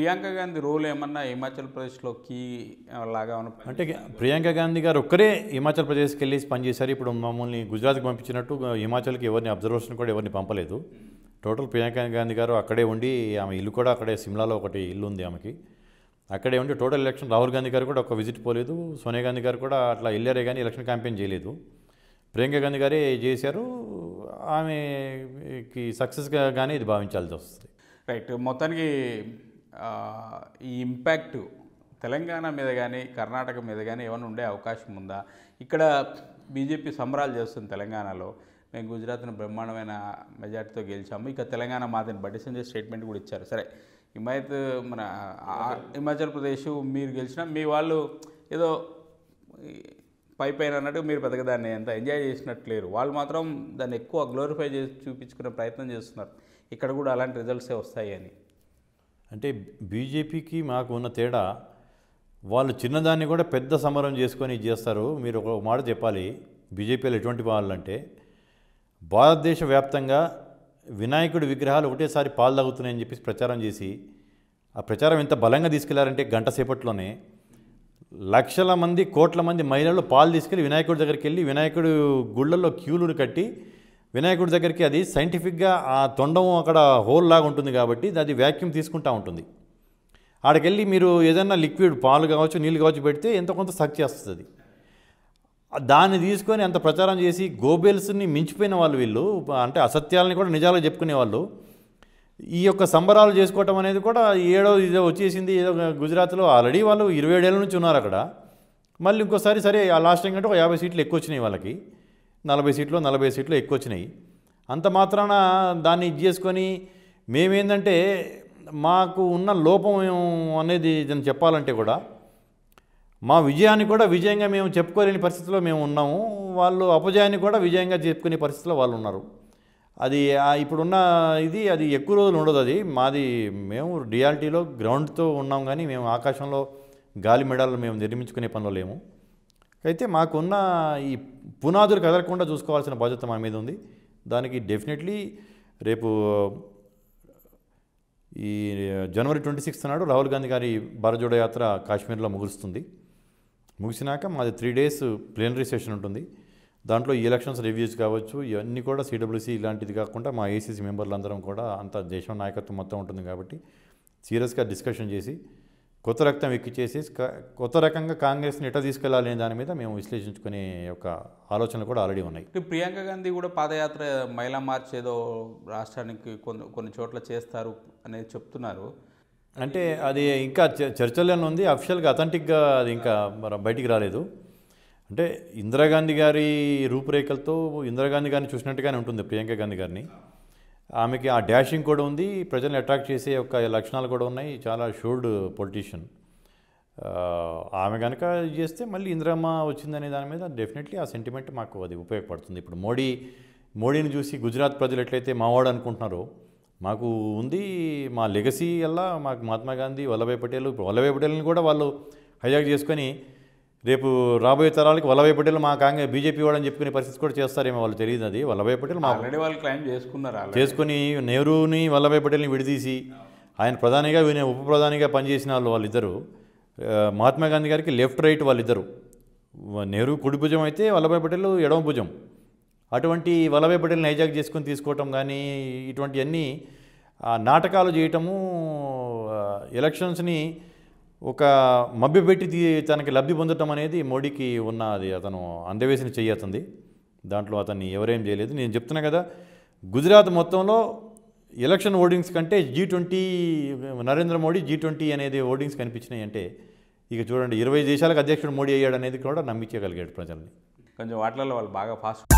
Priyanka Gandhi role ఏమన్నా హిమాచల్ ప్రదేశ్లో key లాగా అంటే ప్రియాంక గాంధీ గారు ఒక్కరే హిమాచల్ ప్రదేశ్కి వెళ్ళి పనిచేశారు ఇప్పుడు మమ్మల్ని గుజరాత్కి పంపించినట్టు హిమాచల్కి ఎవరిని అబ్జర్వేషన్ కూడా ఎవరిని పంపలేదు టోటల్ ప్రియాంక గాంధీ గారు అక్కడే ఉండి ఆమె ఇల్లు కూడా అక్కడే సిమ్లాలో ఒకటి ఇల్లు ఉంది ఆమెకి అక్కడే ఉండి టోటల్ ఎలక్షన్ రాహుల్ గాంధీ గారు కూడా ఒక విజిట్ పోలేదు సోనియా గాంధీ గారు కూడా అట్లా వెళ్ళారే కానీ ఎలక్షన్ క్యాంపెయిన్ చేయలేదు ప్రియాంక గాంధీ గారే చేశారు ఆమెకి సక్సెస్గా కానీ ఇది భావించాల్సి వస్తుంది రైట్ మొత్తానికి ఈ ఇంపాక్ట్ తెలంగాణ మీద కానీ కర్ణాటక మీద కానీ ఏమైనా ఉండే అవకాశం ఉందా ఇక్కడ బీజేపీ సంబరాలు చేస్తుంది తెలంగాణలో మేము గుజరాత్ను బ్రహ్మాండమైన మెజార్టీతో గెలిచాము ఇక తెలంగాణ మాదిని బట్టి సంజయ్ స్టేట్మెంట్ కూడా ఇచ్చారు సరే హిమాయత్ మన హిమాచల్ ప్రదేశ్ మీరు గెలిచినా మీ వాళ్ళు ఏదో పై పైన అన్నట్టు మీరు పెద్దగా దాన్ని ఎంత ఎంజాయ్ చేసినట్లేరు వాళ్ళు మాత్రం దాన్ని ఎక్కువ గ్లోరిఫై చేసి చూపించుకునే ప్రయత్నం చేస్తున్నారు ఇక్కడ కూడా అలాంటి రిజల్ట్సే వస్తాయి అని అంటే బీజేపీకి మాకు ఉన్న తేడా వాళ్ళు చిన్నదాన్ని కూడా పెద్ద సమరం చేసుకొని చేస్తారు మీరు ఒక మాట చెప్పాలి బీజేపీలో ఎటువంటి వాళ్ళంటే భారతదేశ వ్యాప్తంగా వినాయకుడి విగ్రహాలు ఒకటేసారి పాలు తాగుతున్నాయని చెప్పేసి ప్రచారం చేసి ఆ ప్రచారం ఎంత బలంగా తీసుకెళ్లారంటే గంట సేపట్లోనే లక్షల మంది కోట్ల మంది మహిళలు పాలు తీసుకెళ్ళి వినాయకుడి దగ్గరికి వెళ్ళి వినాయకుడు గుళ్ళల్లో క్యూలు కట్టి వినాయకుడి దగ్గరికి అది సైంటిఫిక్గా ఆ తొండం అక్కడ హోల్ లాగా ఉంటుంది కాబట్టి అది వ్యాక్యూమ్ తీసుకుంటూ ఉంటుంది ఆడకెళ్ళి మీరు ఏదైనా లిక్విడ్ పాలు కావచ్చు నీళ్ళు కావచ్చు పెడితే ఎంత కొంత సక్ చేస్తుంది అది దాన్ని తీసుకొని అంత ప్రచారం చేసి గోబెల్స్ని మించిపోయిన వాళ్ళు వీళ్ళు అంటే అసత్యాలని కూడా నిజాలు చెప్పుకునే వాళ్ళు ఈ యొక్క సంబరాలు చేసుకోవటం అనేది కూడా ఏడో ఇదో వచ్చేసింది ఏదో గుజరాత్లో ఆల్రెడీ వాళ్ళు ఇరవై ఏడేళ్ళ నుంచి ఉన్నారు అక్కడ మళ్ళీ ఇంకోసారి సరే ఆ లాస్ట్ టైం కంటే ఒక యాభై సీట్లు ఎక్కువ వచ్చినాయి వాళ్ళకి నలభై సీట్లు నలభై సీట్లు ఎక్కువ వచ్చినాయి అంత మాత్రాన దాన్ని ఇది చేసుకొని మేమేందంటే మాకు ఉన్న లోపం అనేది దాన్ని చెప్పాలంటే కూడా మా విజయాన్ని కూడా విజయంగా మేము చెప్పుకోలేని పరిస్థితిలో మేము ఉన్నాము వాళ్ళు అపజయాన్ని కూడా విజయంగా చెప్పుకునే పరిస్థితిలో వాళ్ళు ఉన్నారు అది ఇప్పుడున్న ఇది అది ఎక్కువ రోజులు ఉండదు అది మాది మేము రియాలిటీలో గ్రౌండ్తో ఉన్నాం కానీ మేము ఆకాశంలో గాలి మెడాలు మేము నిర్మించుకునే పనులు లేము అయితే మాకున్న ఈ పునాదులు కదలకుండా చూసుకోవాల్సిన బాధ్యత మా మీద ఉంది దానికి డెఫినెట్లీ రేపు ఈ జనవరి ట్వంటీ సిక్స్త్ నాడు రాహుల్ గాంధీ గారి భారజోడ యాత్ర కాశ్మీర్లో ముగుస్తుంది ముగిసినాక మాది త్రీ డేస్ ప్లీనరీ సెషన్ ఉంటుంది దాంట్లో ఎలక్షన్స్ రివ్యూస్ కావచ్చు ఇవన్నీ కూడా సిడబ్ల్యూసీ ఇలాంటిది కాకుండా మా ఏసీసీ మెంబర్లందరం కూడా అంత దేశం నాయకత్వం మొత్తం ఉంటుంది కాబట్టి సీరియస్గా డిస్కషన్ చేసి కొత్త రక్తం ఎక్కిచేసి కొత్త రకంగా కాంగ్రెస్ని ఎట్లా తీసుకెళ్ళాలి అనే దాని మీద మేము విశ్లేషించుకునే యొక్క ఆలోచనలు కూడా ఆల్రెడీ ఉన్నాయి ప్రియాంక గాంధీ కూడా పాదయాత్ర మహిళా మార్చ్ ఏదో రాష్ట్రానికి కొన్ని కొన్ని చోట్ల చేస్తారు అనేది చెప్తున్నారు అంటే అది ఇంకా చర్చలోనే ఉంది అఫిషియల్గా అథెంటిక్గా అది ఇంకా మరి బయటికి రాలేదు అంటే ఇందిరాగాంధీ గారి రూపురేఖలతో ఇందిరాగాంధీ గారిని చూసినట్టుగానే ఉంటుంది ప్రియాంక గాంధీ గారిని ఆమెకి ఆ డాషింగ్ కూడా ఉంది ప్రజల్ని అట్రాక్ట్ చేసే యొక్క లక్షణాలు కూడా ఉన్నాయి చాలా షూర్డ్ పొలిటీషియన్ ఆమె కనుక చేస్తే మళ్ళీ ఇందిరమ్మ వచ్చిందనే దాని మీద డెఫినెట్లీ ఆ సెంటిమెంట్ మాకు అది ఉపయోగపడుతుంది ఇప్పుడు మోడీ మోడీని చూసి గుజరాత్ ప్రజలు ఎట్లయితే మావాడు అనుకుంటున్నారో మాకు ఉంది మా లెగసీ వల్ల మాకు మహాత్మా గాంధీ వల్లభాయ్ పటేల్ ఇప్పుడు వల్లభాయ్ పటేల్ని కూడా వాళ్ళు హైజాక్ చేసుకొని రేపు రాబోయే తరాలకి వల్లభాయ్ పటేల్ మా కాంగ్రెస్ బీజేపీ వాళ్ళని చెప్పుకునే పరిస్థితి కూడా చేస్తారేమో వాళ్ళు తెలియదు అది వల్లభాయ్ పటేల్ మా వాళ్ళు క్లైమ్ చేసుకున్నారు చేసుకుని నెహ్రూని వల్లభాయ్ పటేల్ని విడిదీసి ఆయన ప్రధానిగా వీని ఉప ప్రధానిగా పనిచేసిన వాళ్ళు వాళ్ళిద్దరు మహాత్మా గాంధీ గారికి లెఫ్ట్ రైట్ వాళ్ళిద్దరు నెహ్రూ కుడి భుజం అయితే వల్లభాయ్ పటేల్ ఎడవ భుజం అటువంటి వల్లభాయ్ పటేల్ని హైజాక్ చేసుకుని తీసుకోవటం కానీ ఇటువంటివన్నీ నాటకాలు చేయటము ఎలక్షన్స్ని ఒక మభ్యపెట్టి తనకి లబ్ధి పొందటం అనేది మోడీకి ఉన్న అది అతను అందవేసిన చెయ్యి దాంట్లో అతన్ని ఎవరేం చేయలేదు నేను చెప్తున్నా కదా గుజరాత్ మొత్తంలో ఎలక్షన్ ఓటింగ్స్ కంటే G twenty Narendra Modi G twenty అనేది ఓటింగ్స్ కనిపించినాయి అంటే ఇక చూడండి ఇరవై దేశాలకు అధ్యక్షుడు మోడీ అయ్యాడు అనేది కూడా నమ్మించగలిగాడు ప్రజల్ని కొంచెం వాటిలలో వాళ్ళు బాగా ఫాస్ట్